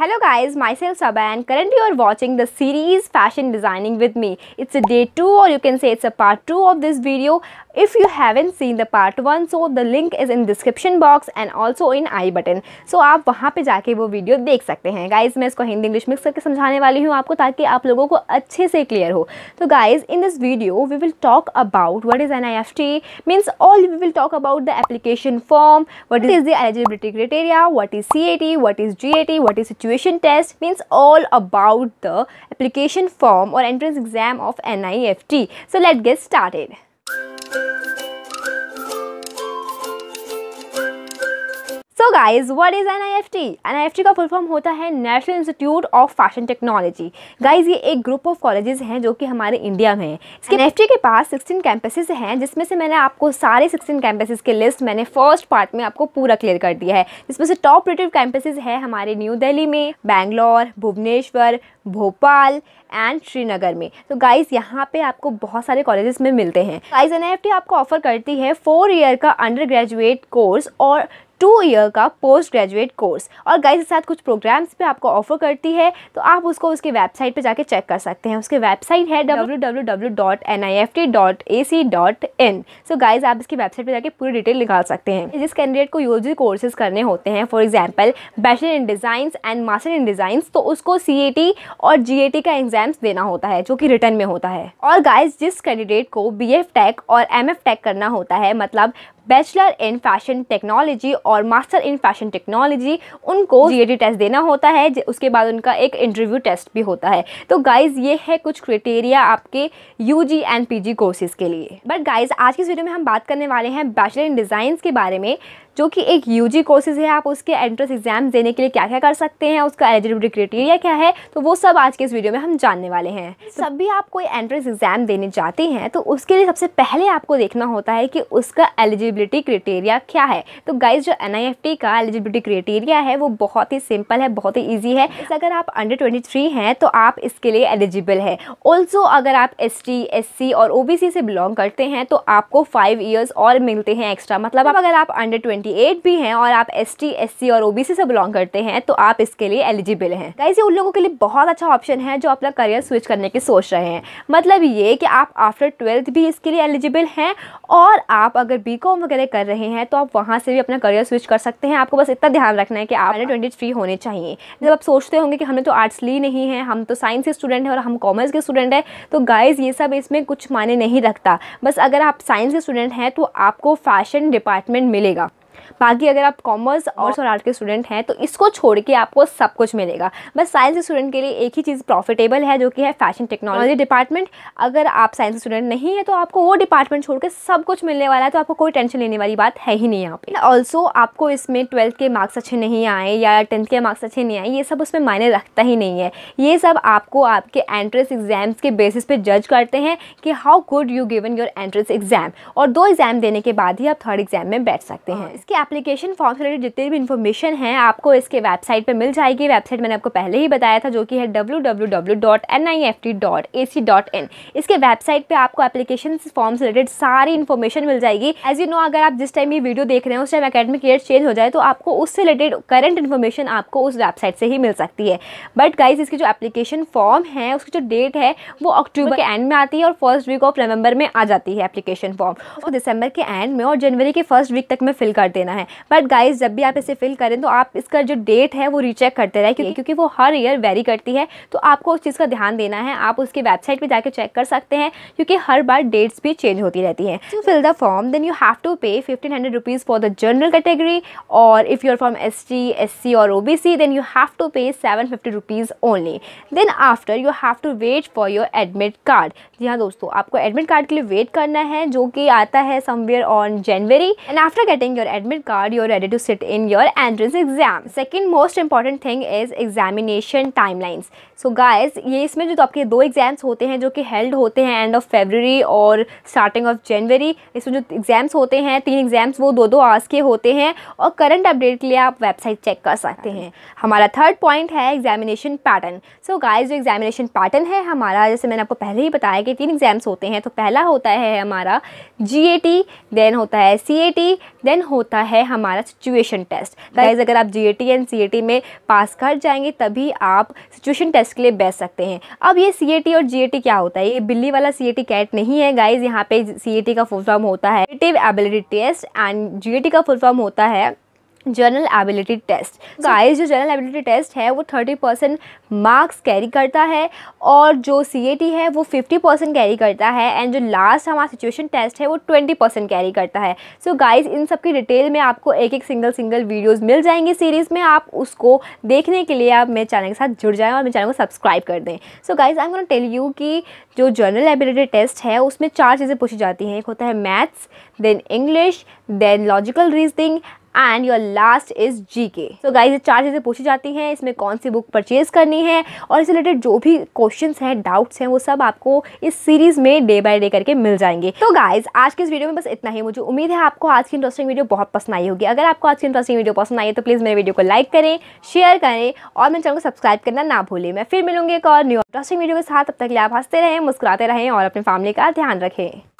Hello guys, myself Saba and currently you are watching the series Fashion Designing with me. It's a day 2 or you can say it's a part 2 of this video. If you haven't seen the part 1 so the link is in description box and also in i button. So you can पे जाके वो video देख सकते guys I am going to explain करके in Hindi English आपको ताकि आप लोगों को अच्छे से clear guys in this video we will talk about what is NIFT means all we will talk about the application form what is the eligibility criteria what is CAT what is GAT what is situation test means all about the application form or entrance exam of NIFT. So let's get started. Guys what is N I F T N I F T का full form होता है National Institute of Fashion Technology guys ये एक group of colleges हैं जो कि हमारे India में है इसके एन एफ टी के पास सिक्सटीन कैंपसेज हैं जिसमें से मैंने आपको सारे सिक्सटीन कैंपसेज के लिस्ट मैंने फर्स्ट पार्ट में आपको पूरा क्लियर कर दिया है जिसमें से टॉप रेटेड कैंपसेज है हमारे न्यू दिल्ली में बैंगलोर भुवनेश्वर भोपाल एंड श्रीनगर में तो गाइज यहाँ पे आपको बहुत सारे कॉलेजेस में मिलते हैं गाइज एन आपको ऑफर करती है फोर ईयर का अंडर ग्रेजुएट कोर्स और टू ईयर का पोस्ट ग्रेजुएट कोर्स और गाइस के साथ कुछ प्रोग्राम्स भी आपको ऑफर करती है तो आप उसको उसके वेबसाइट पर जाके चेक कर सकते हैं उसके वेबसाइट है www.nift.ac.in सो so गाइस आप इसकी वेबसाइट पर जाके पूरी डिटेल निकाल सकते हैं जिस कैंडिडेट को यूजी कोर्सेज करने होते हैं for example bachelor in designs and master in designs तो उसको सी और जी का एग्जाम्स देना होता है जो कि रिटर्न में होता है और गाइज जिस कैंडिडेट को बी टेक और एम टेक करना होता है मतलब बैचलर इन फैशन टेक्नोलॉजी और मास्टर इन फैशन टेक्नोलॉजी उनको जी टेस्ट देना होता है उसके बाद उनका एक इंटरव्यू टेस्ट भी होता है तो गाइज ये है कुछ क्राइटेरिया आपके U G and P G courses के लिए बट गाइज आज की इस वीडियो में हम बात करने वाले हैं बैचलर इन डिज़ाइंस के बारे में जो कि एक जी कोर्सेज है आप उसके एंट्रेंस एग्जाम देने के लिए क्या क्या कर सकते हैं उसका एलिजिबिलिटी क्राइटेरिया क्या है तो वो सब आज के इस वीडियो में हम जानने वाले हैं सब जब भी आप कोई एंट्रेंस एग्जाम देने जाते हैं तो उसके लिए सबसे पहले आपको देखना होता है कि उसका एलिजिबिलिटी क्राइटेरिया क्या है तो गाइज जो एन का एलिजिबिलिटी क्राइटेरिया है वो बहुत ही सिंपल है बहुत ही ईजी है अगर आप अंडर ट्वेंटी हैं तो आप इसके लिए एलिजिबल है ऑल्सो अगर आप एस टी और ओ से बिलोंग करते हैं तो आपको फाइव ईयर्स और मिलते हैं एक्स्ट्रा मतलब तो अगर आप अंडर ट्वेंटी 48 भी हैं और आप एस टी एस सी और ओबीसी से बिलोंग करते हैं तो आप इसके लिए एलिजिबल हैं गाइज ये उन लोगों के लिए बहुत अच्छा ऑप्शन है जो अपना करियर स्विच करने की सोच रहे हैं मतलब ये कि आप आफ्टर ट्वेल्थ भी इसके लिए एलिजिबल हैं और आप अगर बी वगैरह कर रहे हैं तो आप वहाँ से भी अपना करियर स्विच कर सकते हैं आपको बस इतना ध्यान रखना है कि आप ट्वेंटी थ्री होने चाहिए जब आप सोचते होंगे कि हमने तो आर्ट्स ली नहीं है हम तो साइंस के स्टूडेंट हैं और हम कॉमर्स के स्टूडेंट हैं तो गाइज़ ये सब इसमें कुछ माने नहीं रखता बस अगर आप साइंस के स्टूडेंट हैं तो आपको फैशन डिपार्टमेंट मिलेगा बाकी अगर आप कॉमर्स और आर्ट के स्टूडेंट हैं तो इसको छोड़ के आपको सब कुछ मिलेगा बस साइंस के स्टूडेंट के लिए एक ही चीज़ प्रॉफिटेबल है जो कि है फैशन टेक्नोलॉजी डिपार्टमेंट अगर आप साइंस स्टूडेंट नहीं है तो आपको वो डिपार्टमेंट छोड़ के सब कुछ मिलने वाला है तो आपको कोई टेंशन लेने वाली बात है ही नहीं यहाँ पे ऑल्सो आपको इसमें ट्वेल्थ के मार्क्स अच्छे नहीं आए या टेंथ के मार्क्स अच्छे नहीं आए ये सब उसमें मायने रखता ही नहीं है ये सब आपको आपके एंट्रेंस एग्जाम्स के बेसिस पे जज करते हैं कि how good you given your entrance exam और दो एग्जाम देने के बाद ही आप थर्ड एग्जाम में बैठ सकते हैं हाँ। इसके एप्लीकेशन फॉर्म से रिलेटेड जितनी भी इन्फॉर्मेशन है आपको इसके वेबसाइट पर मिल जाएगी वेबसाइट मैंने आपको पहले ही बताया था जो कि है डब्ल्यू इसके वेबसाइट पर आपको एप्लीकेशन फॉर्म से रिलेटेड सारी इन्फॉर्मेशन मिल जाएगी एज यू नो अगर आप जिस टाइम ये वीडियो देख रहे हैं उस टाइम अकेडमिक ईयर चेंज हो जाए तो आपको उससे रिलेटेड करंट इन्फॉर्मेशन आपको उस वेबसाइट से ही मिल सकती है बट गाइज इसकी जो एप्लीकेशन फॉर्म है उसकी जो डेट है वो अक्टूबर के एंड में आती है और फर्स्ट वीक ऑफ नवंबर में आ जाती है एप्लीकेशन फॉर्म और दिसंबर के एंड में और जनवरी के फर्स्ट वीक तक में फिल कर देना है है बट गाइज जब भी आप इसे फिल करें तो आप इसका जो डेट है वो रिचेक करते रहे क्योंकि क्योंकि वो हर ईयर वेरी करती है तो आपको उस चीज़ का ध्यान देना है आप उसकी वेबसाइट पर जाकर चेक कर सकते हैं क्योंकि हर बार डेट्स भी चेंज होती रहती हैं to fill the form then you have to pay fifteen hundred rupees for the general category और if you are from S T S C और O B C then you have to pay seven fifty rupees only then after you have to wait for your admit card जी हाँ दोस्तों आपको admit card के लिए wait करना है जो कि आता है somewhere on January and after getting your admit card card, ready to sit in your entrance exam second most important thing is is time timelines. So guys, ये इसमें जो तो आपके दो एग्ज़ाम्स होते हैं जो कि हेल्ड होते हैं एंड ऑफ फेबररी और स्टार्टिंग ऑफ जनवरी इसमें जो एग्ज़ाम्स होते हैं तीन एग्ज़ाम्स वो दो दो आज के होते हैं और करंट अपडेट के लिए आप वेबसाइट चेक कर सकते हैं हमारा थर्ड पॉइंट है एग्जामिनेशन पैटर्न सो गाइस जो एग्जामिनेशन पैटर्न है हमारा जैसे मैंने आपको पहले ही बताया कि तीन एग्ज़ाम्स होते हैं तो पहला होता है हमारा जी ए टी देन होता है सी ए टी देन होता है है हमारा सिचुएशन टेस्ट गाइज अगर आप जी एंड सी में पास कर जाएंगे तभी आप सिचुएशन टेस्ट के लिए बैठ सकते हैं अब ये सी और जी क्या होता है ये बिल्ली वाला सी कैट नहीं है गाइज यहाँ पे सी का फुल फॉर्म होता है एबिलिटी टेस्ट एंड जी का फुल फॉर्म होता है जर्नल एबिलिटी टेस्ट गाइस जो जर्नल एबिलिटी टेस्ट है वो थर्टी परसेंट मार्क्स कैरी करता है और जो सी है वो फिफ्टी परसेंट कैरी करता है एंड जो लास्ट हमारा सिचुएशन टेस्ट है वो ट्वेंटी परसेंट कैरी करता है सो so गाइस इन सब की डिटेल में आपको एक एक सिंगल सिंगल वीडियोस मिल जाएंगे सीरीज़ में आप उसको देखने के लिए आप मेरे चैनल के साथ जुड़ जाएँ और मेरे चैनल को सब्सक्राइब कर दें so guys I am tell you कि जो जर्नल एबिलिटी टेस्ट है उसमें चार चीज़ें पूछी जाती हैं एक होता है maths then English then logical reasoning and your last is G K so guys ये चार चीज़ें पूछी जाती हैं इसमें कौन सी बुक परचेज करनी है और इससे रिलेटेड जो भी क्वेश्चन हैं डाउट्स हैं वो सब आपको इस सीरीज में डे बाय डे करके मिल जाएंगे तो गाइज आज के इस वीडियो में बस इतना ही मुझे उम्मीद है आपको आज की इंटरेस्टिंग वीडियो बहुत पसंद आई होगी अगर आपको आज की इंटरेस्टिंग वीडियो पसंद आई है तो प्लीज़ मेरे वीडियो को लाइक करें शेयर करें और मेरे चैनल को सब्सक्राइब करना ना भूलें मैं फिर मिलूंगी एक और न्यू इंटरेस्टिंग वीडियो के साथ तब तक लिए आप हंसते रहें मुस्कुराते रहें और अपने फैमिली का ध्यान रखें